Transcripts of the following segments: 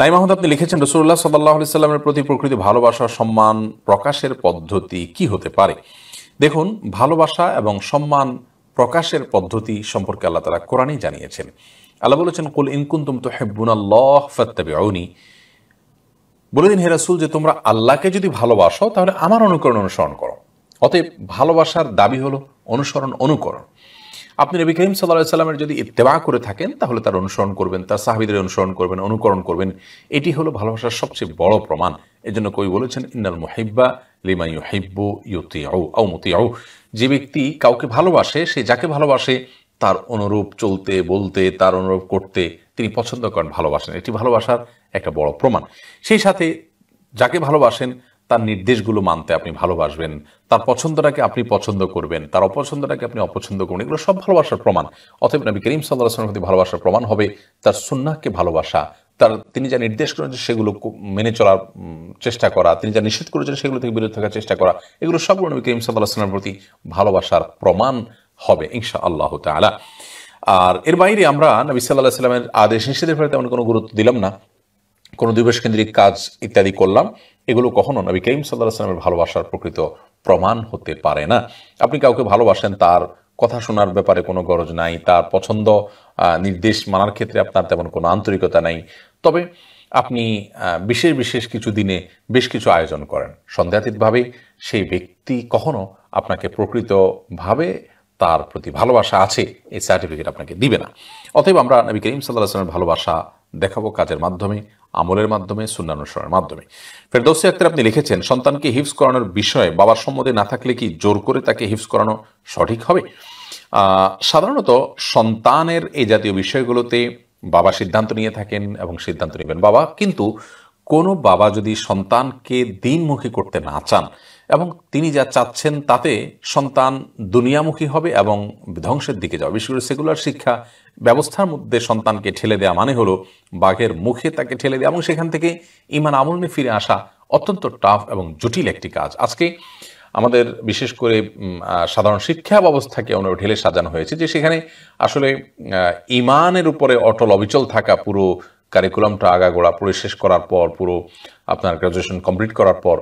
নাই মাহমুদ আপনি লিখেছেন রসুল্লাহ সাল্লাহ সাল্লামের প্রতি প্রকৃতি ভালোবাসা সম্মান প্রকাশের পদ্ধতি কি হতে পারে দেখুন ভালোবাসা এবং সম্মান প্রকাশের পদ্ধতি সম্পর্কে আল্লাহ তারা কোরআনই জানিয়েছেন আল্লাহ বলেছেন কুল ইনকুন্তুম তো হেব্বুনাল্লাহ ফত্তাবিউনি বলে দিন হেরাসুল যে তোমরা আল্লাহকে যদি ভালোবাসো তাহলে আমার অনুকরণ অনুসরণ করো অতএব ভালোবাসার দাবি হলো অনুসরণ অনুকরণ আপনি নবী করিম সাল্লা সাল্লামের যদি ইত্তেবা করে থাকেন তাহলে তার অনুসরণ করবেন তার সাহাবিদের অনুসরণ করবেন অনুকরণ করবেন এটি হলো ভালোবাসার সবচেয়ে বড় প্রমাণ এর জন্য কবি বলেছেন ইন্নাল মুহিব্বা লিমা ইউহিব্বু ইউতিয়াউ আও মুতিয়াউ যে ব্যক্তি কাউকে ভালোবাসে সে যাকে ভালোবাসে তার অনুরূপ চলতে বলতে তার অনুরূপ করতে তিনি পছন্দ করেন ভালোবাসেন এটি ভালোবাসার একটা বড় প্রমাণ সেই সাথে যাকে ভালোবাসেন তার নির্দেশগুলো মানতে আপনি ভালোবাসবেন তার পছন্দটাকে আপনি পছন্দ করবেন তার অপছন্দটাকে আপনি অপছন্দ করবেন এগুলো সব ভালোবাসার প্রমাণ অথবা নবী করিম সাল্লাহ প্রতি ভালোবাসার প্রমাণ হবে তার সুন্নাকে ভালোবাসা তার তিনি যা নির্দেশ করেছেন সেগুলো মেনে চলার চেষ্টা করা তিনি যা নিষেধ করেছেন সেগুলো থেকে বিরত থাকার চেষ্টা করা এগুলো সবগুলো নবী করিম সাল্লাহামের প্রতি ভালোবাসার প্রমাণ হবে ইনশা আল্লাহ তালা আর এর বাইরে আমরা নবী সাল্লাহ সাল্লামের আদেশ নিষেধের ফলে তেমন কোনো গুরুত্ব দিলাম না কোনো দিবস কেন্দ্রিক কাজ ইত্যাদি করলাম এগুলো কখনো নবী করিম সাল্লাহ সাল্লামের ভালোবাসার প্রকৃত প্রমাণ হতে পারে না আপনি কাউকে ভালোবাসেন তার কথা শোনার ব্যাপারে কোনো গরজ নাই তার পছন্দ নির্দেশ মানার ক্ষেত্রে আপনার তেমন কোনো আন্তরিকতা নাই তবে আপনি বিশেষ বিশেষ কিছু দিনে বেশ কিছু আয়োজন করেন সন্দেহাতীতভাবে সেই ব্যক্তি কখনো আপনাকে প্রকৃতভাবে তার প্রতি ভালোবাসা আছে এই সার্টিফিকেট আপনাকে দিবে না অতএব আমরা নবী করিম সাল্লাহ আসলামের ভালোবাসা দেখাবো কাজের মাধ্যমে আমলের মাধ্যমে সুন্নানুসরণের মাধ্যমে ফেরদৌসি আক্তার আপনি লিখেছেন সন্তানকে হিফস করানোর বিষয়ে বাবার সম্মতি না থাকলে কি জোর করে তাকে হিফস করানো সঠিক হবে সাধারণত সন্তানের এই জাতীয় বিষয়গুলোতে বাবা সিদ্ধান্ত নিয়ে থাকেন এবং সিদ্ধান্ত নেবেন বাবা কিন্তু কোনো বাবা যদি সন্তানকে দিনমুখী করতে না চান এবং তিনি যা চাচ্ছেন তাতে সন্তান দুনিয়ামুখী হবে এবং ধ্বংসের দিকে যাবে বিশেষ করে সেকুলার শিক্ষা ব্যবস্থার মধ্যে সন্তানকে ঠেলে দেওয়া মানে হলো বাঘের মুখে তাকে ঠেলে দেওয়া এবং সেখান থেকে ইমান আমলনে ফিরে আসা অত্যন্ত টাফ এবং জটিল একটি কাজ আজকে আমাদের বিশেষ করে সাধারণ শিক্ষা ব্যবস্থাকে অনু ঢেলে সাজানো হয়েছে যে সেখানে আসলে ইমানের উপরে অটল অবিচল থাকা পুরো কারিকুলামটা আগাগোড়া পুরো শেষ করার পর পুরো আপনার গ্র্যাজুয়েশন কমপ্লিট করার পর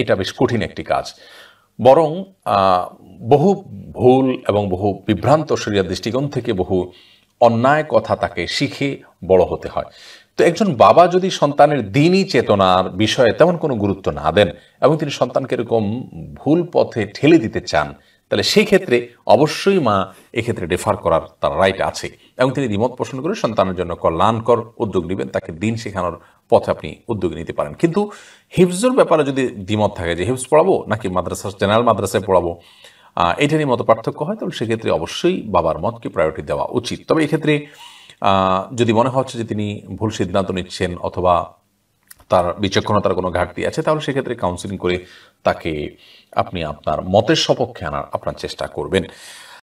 এটা বেশ কঠিন একটি কাজ বরং বহু ভুল এবং বহু বিভ্রান্ত শরিয়ার দৃষ্টিকোণ থেকে বহু অন্যায় কথা তাকে শিখে বড় হতে হয় তো একজন বাবা যদি সন্তানের দিনই চেতনার বিষয়ে তেমন কোনো গুরুত্ব না দেন এবং তিনি সন্তানকে এরকম ভুল পথে ঠেলে দিতে চান তাহলে সেই ক্ষেত্রে অবশ্যই মা এক্ষেত্রে ডেফার করার তার রাইট আছে এবং তিনি দ্বিমত পোষণ করে সন্তানের জন্য কল্যাণকর উদ্যোগ নেবেন তাকে দিন শেখানোর পথে আপনি উদ্যোগ নিতে পারেন কিন্তু হিফজুর ব্যাপারে যদি দ্বিমত থাকে যে হিফজ পড়াবো নাকি মাদ্রাসা জেনারেল মাদ্রাসায় পড়াবো এটা নিয়ে মতো পার্থক্য হয় তাহলে সেক্ষেত্রে অবশ্যই বাবার মতকে প্রায়োরিটি দেওয়া উচিত তবে এক্ষেত্রে যদি মনে হচ্ছে যে তিনি ভুল সিদ্ধান্ত নিচ্ছেন অথবা তার বিচক্ষণতার কোনো ঘাটতি আছে তাহলে সেক্ষেত্রে কাউন্সিলিং করে তাকে আপনি আপনার মতের সপক্ষে আনার আপনার চেষ্টা করবেন